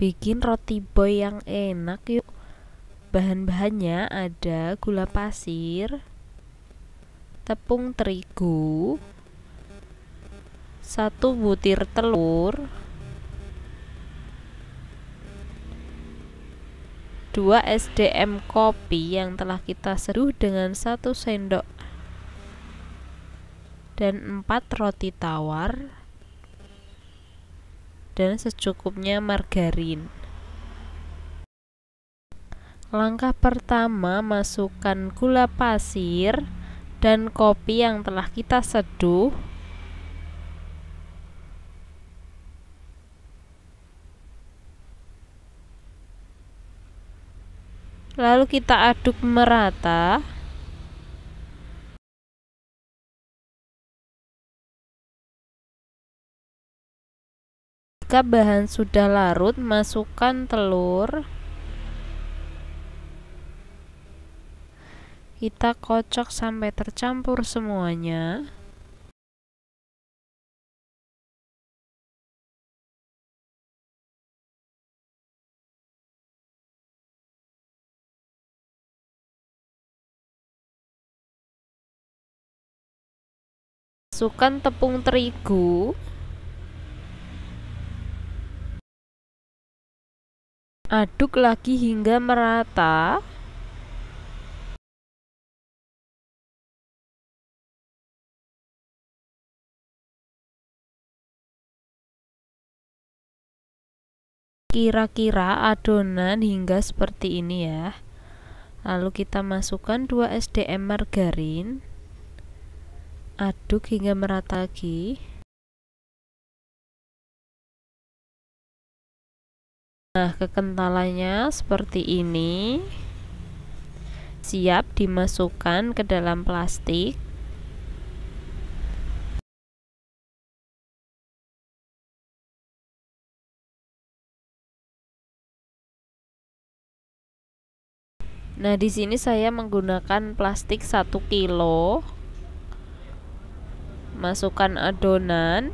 bikin roti boy yang enak yuk bahan-bahannya ada gula pasir tepung terigu satu butir telur dua SDM kopi yang telah kita seduh dengan satu sendok dan empat roti tawar dan secukupnya margarin. Langkah pertama, masukkan gula pasir dan kopi yang telah kita seduh. Lalu kita aduk merata. Jika bahan sudah larut, masukkan telur. Kita kocok sampai tercampur semuanya. Masukkan tepung terigu Aduk lagi hingga merata. Kira-kira adonan hingga seperti ini ya. Lalu kita masukkan 2 SDM margarin. Aduk hingga merata lagi. Nah, kekentalannya seperti ini. Siap dimasukkan ke dalam plastik. Nah, di sini saya menggunakan plastik 1 kilo. Masukkan adonan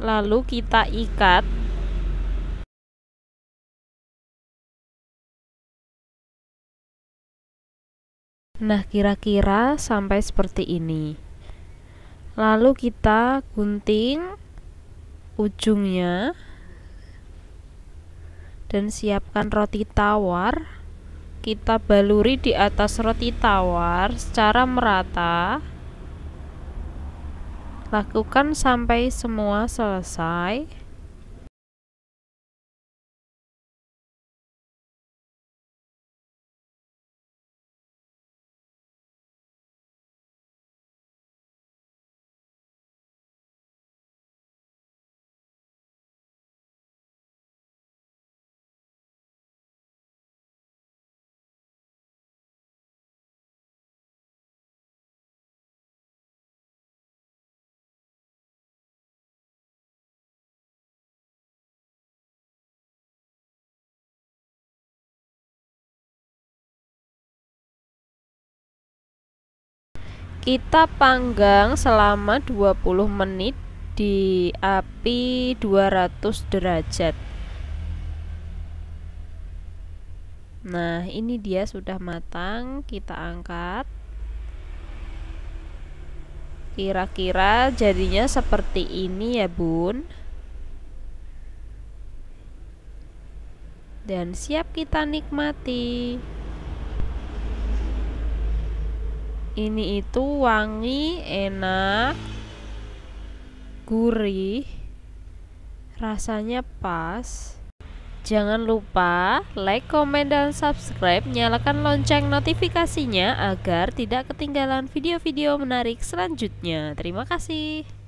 lalu kita ikat Nah, kira-kira sampai seperti ini. Lalu kita gunting ujungnya dan siapkan roti tawar. Kita baluri di atas roti tawar secara merata. Lakukan sampai semua selesai. kita panggang selama 20 menit di api 200 derajat nah ini dia sudah matang kita angkat kira-kira jadinya seperti ini ya bun dan siap kita nikmati ini itu wangi enak gurih rasanya pas Jangan lupa like, komen, dan subscribe Nyalakan lonceng notifikasinya agar tidak ketinggalan video-video menarik selanjutnya Terima kasih